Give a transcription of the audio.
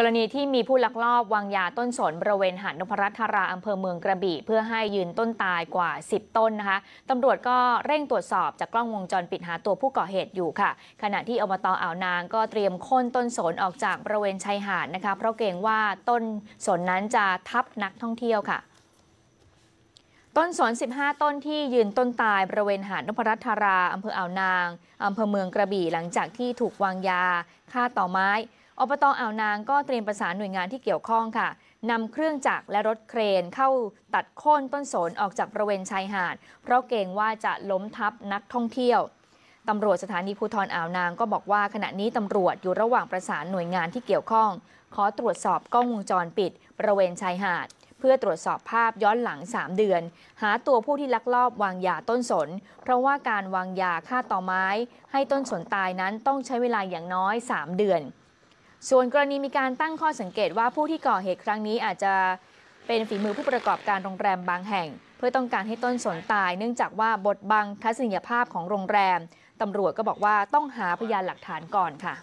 กรณีที่มีผู้ลักลอบ วางยาต้นสนบริเวณหาดนพรัตนาราอำเภอเมืองกระบี่ เพื่อให้ยืนต้นตายกว่า 10 ต้นนะคะ ตำรวจก็เร่งตรวจสอบจากกล้องวงจรปิดหาตัวผู้ก่อเหตุอยู่ค่ะ ขณะที่อบตอ่าวนางก็เตรียมค้นต้นสนออกจากบริเวณชายหาดนะคะ เพราะเกรงว่าต้นสนนั้นจะทับนักท่องเที่ยวค่ะ ต้นสน15 ต้นที่ยืนต้นตายบริเวณหาดนพรัตนาราอำเภออ่าวนางอำเภอเมืองกระบี่หลังจากที่ถูกวางยาฆ่าต่อไม้อบตอ่าวนางก็เตรียมประสานหน่วยงานที่เกี่ยวข้องค่ะนำเครื่องจักรและรถเครนเข้าตัดโค่นต้นสนออกจากบริเวณชายหาด เพราะเกรงว่าจะล้มทับนักท่องเที่ยวตำรวจสถานีภูทรอ่าวนางก็บอกว่าขณะนี้ตำรวจอยู่ระหว่างประสานหน่วยงานที่เกี่ยวข้อง ขอตรวจสอบกล้องวงจรปิดบริเวณชายหาดเพื่อตรวจสอบภาพย้อนหลัง 3 เดือน หาตัวผู้ที่ลักลอบวางยาต้นสน เพราะว่าการวางยาฆ่าต่อไม้ ให้ต้นสนตายนั้นต้องใช้เวลาอย่างน้อย 3 เดือนส่วนกรณีมีการตั้งข้อสังเกตว่าผู้ที่ก่อเหตุครั้งนี้อาจจะเป็นฝีมือผู้ประกอบการโรงแรมบางแห่ง เพื่อต้องการให้ต้นสนตาย เนื่องจากว่าบทบังทัศนียภาพของโรงแรม ตำรวจก็บอกว่าต้องหาพยานหลักฐานก่อนค่ะ